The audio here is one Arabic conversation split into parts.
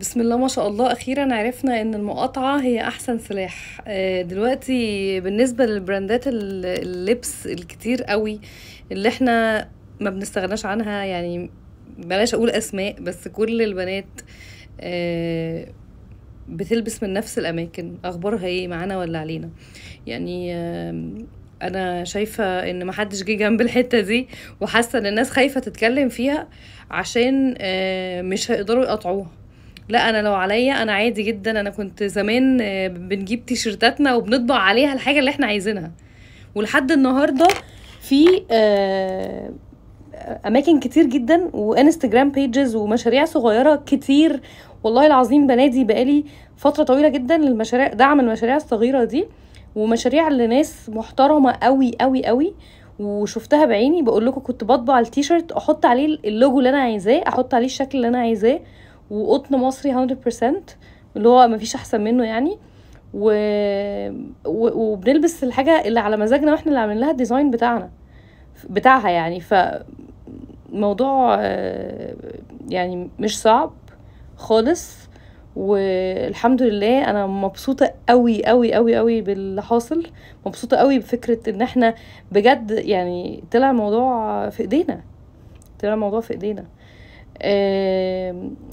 بسم الله ما شاء الله اخيرا عرفنا ان المقاطعه هي احسن سلاح آه، دلوقتي بالنسبه للبراندات اللبس الكتير قوي اللي احنا ما بنستغناش عنها يعني بلاش اقول اسماء بس كل البنات آه، بتلبس من نفس الاماكن اخبارها ايه معانا ولا علينا يعني انا شايفه ان محدش جه جنب الحته دي وحاسه ان الناس خايفه تتكلم فيها عشان آه، مش هيقدروا يقطعوها لا انا لو عليا انا عادي جدا انا كنت زمان آه، بنجيب تيشرتاتنا وبنطبع عليها الحاجه اللي احنا عايزينها ولحد النهارده في آه، اماكن كتير جدا وانستجرام بيجز ومشاريع صغيره كتير والله العظيم بنادي بقالي فتره طويله جدا للمشاريع دعم المشاريع الصغيره دي ومشاريع لناس محترمه قوي قوي قوي وشفتها بعيني بقول لكم كنت بطبع التيشيرت احط عليه اللوجو اللي انا عايزاه احط عليه الشكل اللي انا عايزاه وقطن مصري 100% اللي هو مفيش احسن منه يعني و... و... وبنلبس الحاجه اللي على مزاجنا واحنا اللي عاملين لها الديزاين بتاعنا بتاعها يعني ف موضوع آه، يعني مش صعب خالص والحمد لله انا مبسوطه قوي قوي قوي قوي باللي حاصل مبسوطه قوي بفكره ان احنا بجد يعني طلع الموضوع في ايدينا طلع الموضوع في ايدينا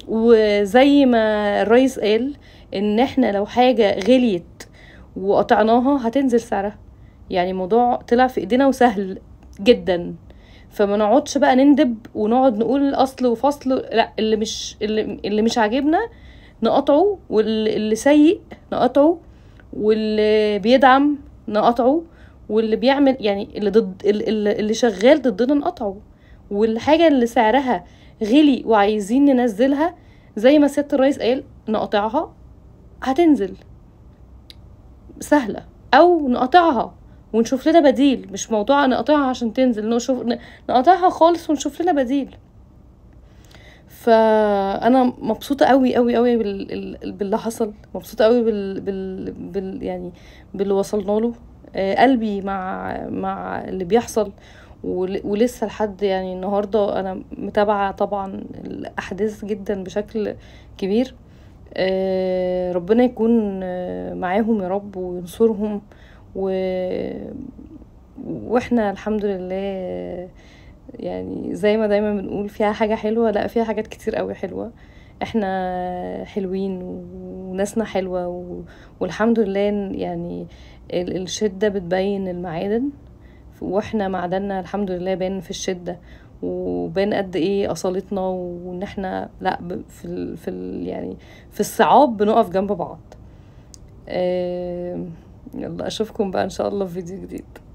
وزي ما الريس قال ان احنا لو حاجه غليت وقطعناها هتنزل سعرها يعني الموضوع طلع في ايدينا وسهل جدا فما نقعدش بقى نندب ونقعد نقول اصل وفصل لا اللي مش اللي, اللي مش عاجبنا نقطعه واللي سيء نقطعه واللي بيدعم نقطعه واللي بيعمل يعني اللي ضد اللي شغال ضدنا نقطعه والحاجه اللي سعرها غلي وعايزين ننزلها زي ما سياده الرئيس قال نقطعها هتنزل سهله او نقطعها ونشوف لنا بديل مش موضوع نقطعها عشان تنزل نشوف نقطعها خالص ونشوف لنا بديل فانا مبسوطه قوي قوي قوي باللي حصل مبسوطه قوي بال... بال... بال... يعني باللي وصلنا له آه، قلبي مع مع اللي بيحصل ولسه لحد يعني النهارده انا متابعه طبعا الاحداث جدا بشكل كبير آه، ربنا يكون آه، معاهم يا رب وينصرهم و... واحنا الحمد لله آه، يعني زي ما دايما بنقول فيها حاجه حلوه لا فيها حاجات كتير قوي حلوه احنا حلوين وناسنا حلوه و... والحمد لله يعني الشده بتبين المعادن واحنا معدننا الحمد لله بان في الشده وبان قد ايه اصالتنا وان احنا لا في ال في ال يعني في الصعاب بنقف جنب بعض آه يلا اشوفكم بقى ان شاء الله في فيديو جديد